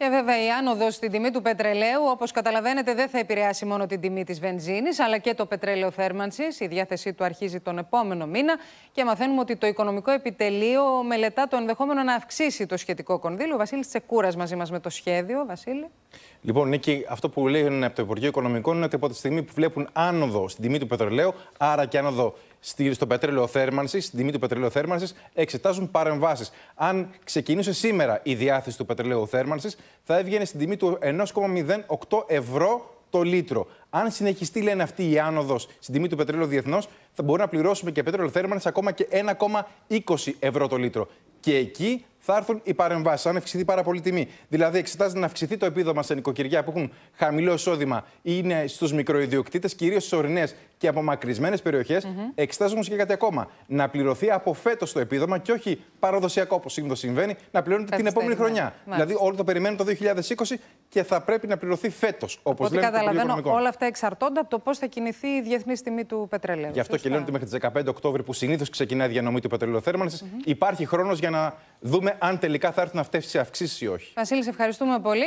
Και βέβαια η άνοδος στην τιμή του πετρελαίου, όπως καταλαβαίνετε, δεν θα επηρεάσει μόνο την τιμή της βενζίνης, αλλά και το πετρέλαιο θέρμανσης. Η διάθεσή του αρχίζει τον επόμενο μήνα και μαθαίνουμε ότι το οικονομικό επιτελείο μελετά το ενδεχόμενο να αυξήσει το σχετικό κονδύλιο. Ο Βασίλης Τσεκούρας μαζί μας με το σχέδιο. Βασίλη. Λοιπόν, Νίκη, αυτό που λέει από το Υπουργείο Οικονομικών είναι ότι από τη στιγμή που βλέπουν άνοδο στην τιμή του πετρελαίου, άρα και άνοδο στο πετρέλαιο θέρμανσης, στην τιμή του πετρελαίου εξετάζουν παρεμβάσεις. Αν ξεκινούσε σήμερα η διάθεση του πετρελαίου θέρμανσης, θα έβγαινε στην τιμή του 1,08 ευρώ το λίτρο. Αν συνεχιστεί, λένε αυτή η άνοδος στην τιμή του πετρέλαιου διεθνώς, θα μπορούμε να πληρώσουμε και πετρέλαιο θέρμανσης ακόμα και 1,20 ευρώ το λίτρο. Και εκεί θα έρθουν οι παρεμβάσεις. Αν αυξηθεί πάρα πολύ τιμή. Δηλαδή, εξετάζεται να αυξηθεί το επίδομα σε νοικοκυριά που έχουν χαμηλό εισόδημα ή είναι στους μικροϊδιοκτήτε, κυρίως στις ορεινές και απομακρυσμένες περιοχές. Mm-hmm. Εξετάζουμε και κάτι ακόμα. Να πληρωθεί από φέτος το επίδομα και όχι παραδοσιακό όπως συνήθως συμβαίνει, να πληρώνεται την επόμενη ναι. χρονιά. Μάλιστα. Δηλαδή, όλοι το περιμένουν το 2020 και θα πρέπει να πληρωθεί φέτος. Όπως λέμε, καταλαβαίνω, όλα αυτά εξαρτώνται από το πώς θα κινηθεί η διεθνής τιμή του πετρελαίου. Γι' αυτό Σωστά. και λένε ότι μέχρι τις 15 Οκτώβρη, που συνήθως ξεκινάει η διανομή του πετρελαίου mm mm-hmm. υπάρχει χρόνος για να δούμε αν τελικά θα έρθουν αυτές οι αυξήσεις ή όχι. Βασίλη, ευχαριστούμε πολύ.